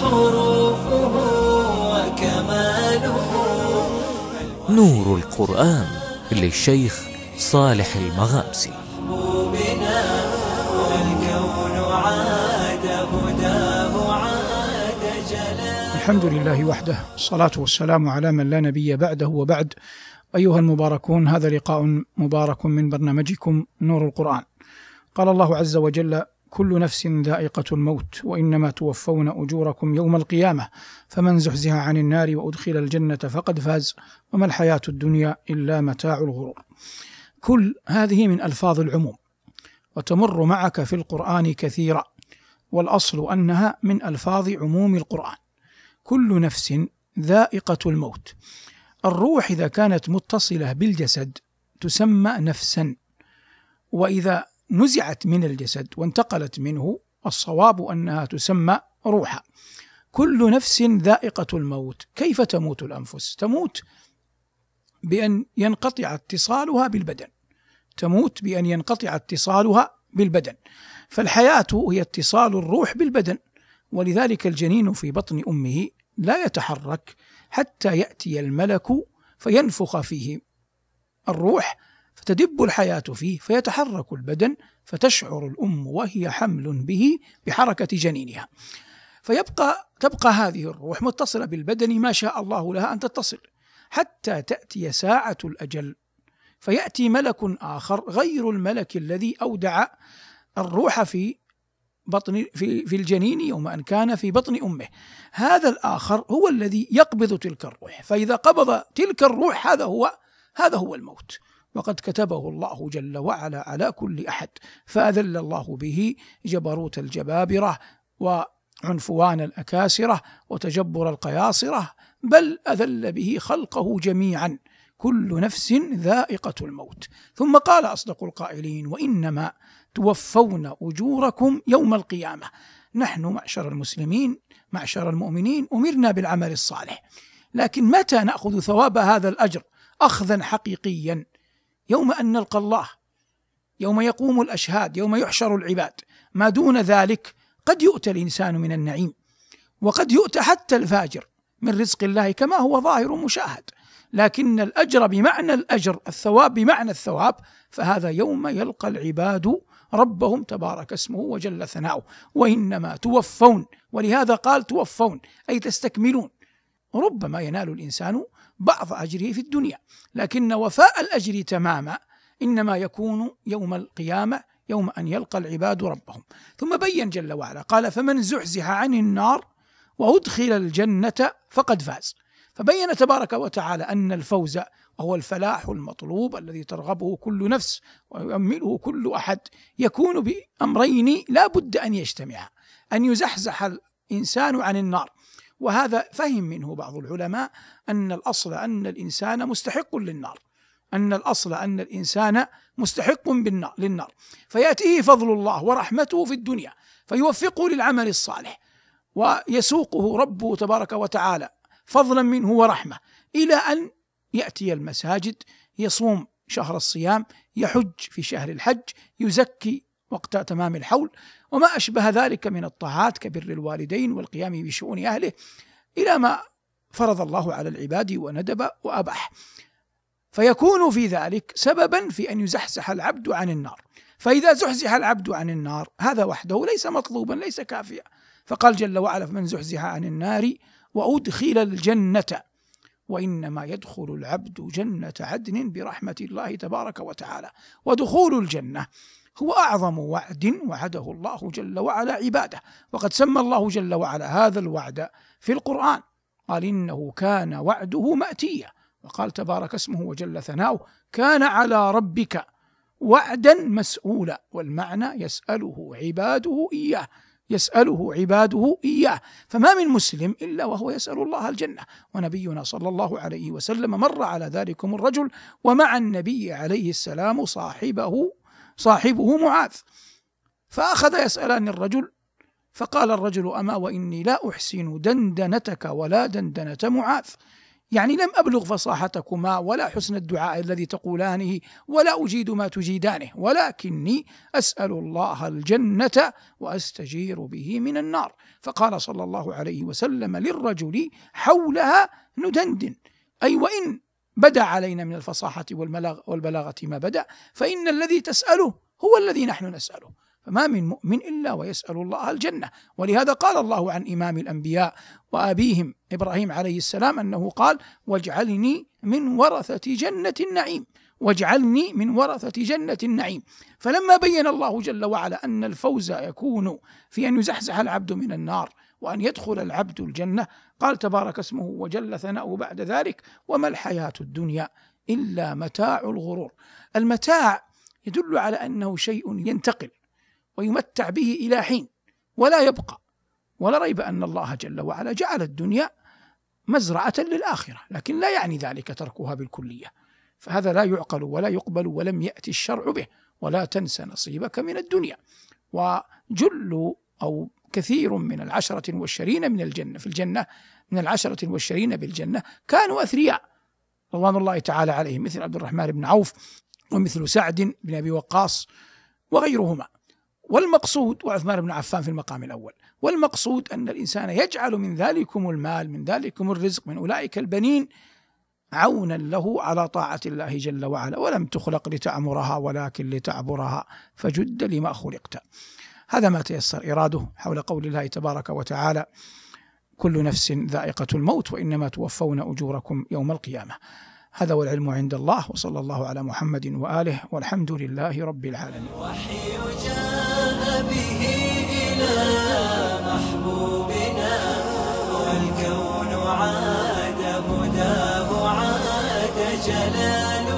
حروفه وكماله نور القرآن للشيخ صالح المغامسي بنا والكون عاد هداه عاد جلاله الحمد لله وحده والصلاة والسلام على من لا نبي بعده وبعد أيها المباركون هذا لقاء مبارك من برنامجكم نور القرآن قال الله عز وجل كل نفس ذائقة الموت وإنما توفون أجوركم يوم القيامة فمن زحزح عن النار وأدخل الجنة فقد فاز وما الحياة الدنيا إلا متاع الغرور. كل هذه من ألفاظ العموم وتمر معك في القرآن كثيرا والأصل أنها من ألفاظ عموم القرآن. كل نفس ذائقة الموت. الروح إذا كانت متصلة بالجسد تسمى نفسا وإذا نزعت من الجسد وانتقلت منه والصواب انها تسمى روحا كل نفس ذائقه الموت كيف تموت الانفس تموت بان ينقطع اتصالها بالبدن تموت بان ينقطع اتصالها بالبدن فالحياه هي اتصال الروح بالبدن ولذلك الجنين في بطن امه لا يتحرك حتى ياتي الملك فينفخ فيه الروح فتدب الحياة فيه فيتحرك البدن فتشعر الأم وهي حمل به بحركة جنينها فيبقى تبقى هذه الروح متصلة بالبدن ما شاء الله لها أن تتصل حتى تأتي ساعة الأجل فيأتي ملك آخر غير الملك الذي أودع الروح في بطن في في الجنين يوم ان كان في بطن امه. هذا الاخر هو الذي يقبض تلك الروح، فاذا قبض تلك الروح هذا هو هذا هو الموت. وقد كتبه الله جل وعلا على كل احد فاذل الله به جبروت الجبابره وعنفوان الاكاسره وتجبر القياصره بل اذل به خلقه جميعا كل نفس ذائقه الموت ثم قال اصدق القائلين وانما توفون اجوركم يوم القيامه نحن معشر المسلمين معشر المؤمنين امرنا بالعمل الصالح لكن متى ناخذ ثواب هذا الاجر اخذا حقيقيا يوم ان نلقى الله يوم يقوم الاشهاد يوم يحشر العباد ما دون ذلك قد يؤتى الانسان من النعيم وقد يؤتى حتى الفاجر من رزق الله كما هو ظاهر مشاهد لكن الاجر بمعنى الاجر الثواب بمعنى الثواب فهذا يوم يلقى العباد ربهم تبارك اسمه وجل ثناؤه وانما توفون ولهذا قال توفون اي تستكملون ربما ينال الإنسان بعض أجره في الدنيا لكن وفاء الأجر تماما إنما يكون يوم القيامة يوم أن يلقى العباد ربهم ثم بين جل وعلا قال فمن زحزح عن النار وأدخل الجنة فقد فاز فبين تبارك وتعالى أن الفوز وهو الفلاح المطلوب الذي ترغبه كل نفس ويؤمله كل أحد يكون بأمرين لا بد أن يجتمعا أن يزحزح الإنسان عن النار وهذا فهم منه بعض العلماء أن الأصل أن الإنسان مستحق للنار أن الأصل أن الإنسان مستحق بالنار للنار فيأتيه فضل الله ورحمته في الدنيا فيوفقه للعمل الصالح ويسوقه ربه تبارك وتعالى فضلا منه ورحمة إلى أن يأتي المساجد يصوم شهر الصيام يحج في شهر الحج يزكي وقت تمام الحول وما أشبه ذلك من الطاعات كبر الوالدين والقيام بشؤون أهله إلى ما فرض الله على العباد وندب وأباح فيكون في ذلك سببا في أن يزحزح العبد عن النار فإذا زحزح العبد عن النار هذا وحده ليس مطلوبا ليس كافيا فقال جل وعلا فمن زحزح عن النار وأدخل الجنة وإنما يدخل العبد جنة عدن برحمة الله تبارك وتعالى ودخول الجنة هو أعظم وعد وعده الله جل وعلا عباده وقد سمى الله جل وعلا هذا الوعد في القرآن قال إنه كان وعده مأتيا وقال تبارك اسمه وجل ثناؤه كان على ربك وعدا مسؤولا والمعنى يسأله عباده إياه يسأله عباده إياه فما من مسلم إلا وهو يسأل الله الجنة ونبينا صلى الله عليه وسلم مر على ذلكم الرجل ومع النبي عليه السلام صاحبه صاحبه معاذ فأخذ يسألان الرجل فقال الرجل أما وإني لا أحسن دندنتك ولا دندنة معاذ يعني لم أبلغ فصاحتكما ولا حسن الدعاء الذي تقولانه ولا أجيد ما تجيدانه ولكني أسأل الله الجنة وأستجير به من النار فقال صلى الله عليه وسلم للرجل حولها ندندن أي وإن بدا علينا من الفصاحة والبلاغة ما بدا فإن الذي تسأله هو الذي نحن نسأله فما من مؤمن إلا ويسأل الله الجنة ولهذا قال الله عن إمام الأنبياء وأبيهم إبراهيم عليه السلام أنه قال واجعلني من ورثة جنة النعيم واجعلني من ورثة جنة النعيم فلما بين الله جل وعلا أن الفوز يكون في أن يزحزح العبد من النار وأن يدخل العبد الجنة قال تبارك اسمه وجل ثناؤه بعد ذلك وما الحياة الدنيا إلا متاع الغرور المتاع يدل على أنه شيء ينتقل ويمتع به إلى حين ولا يبقى ولا ريب أن الله جل وعلا جعل الدنيا مزرعة للآخرة لكن لا يعني ذلك تركها بالكلية فهذا لا يعقل ولا يقبل ولم يأتي الشرع به ولا تنس نصيبك من الدنيا وجل أو كثير من العشرة والشرين من الجنة في الجنة من العشرة والشرين بالجنة كانوا أثرياء رضوان الله تعالى عليهم مثل عبد الرحمن بن عوف ومثل سعد بن أبي وقاص وغيرهما والمقصود وعثمان بن عفان في المقام الأول والمقصود أن الإنسان يجعل من ذلكم المال من ذلكم الرزق من أولئك البنين عونا له على طاعة الله جل وعلا ولم تخلق لتعمرها ولكن لتعبرها فجد لما خلقت هذا ما تيسر إراده حول قول الله تبارك وتعالى كل نفس ذائقة الموت وإنما توفون أجوركم يوم القيامة هذا والعلم عند الله وصلى الله على محمد وآله والحمد لله رب العالمين وحي جاء به إلى محبوبنا والكون عاد هداه عاد جلاله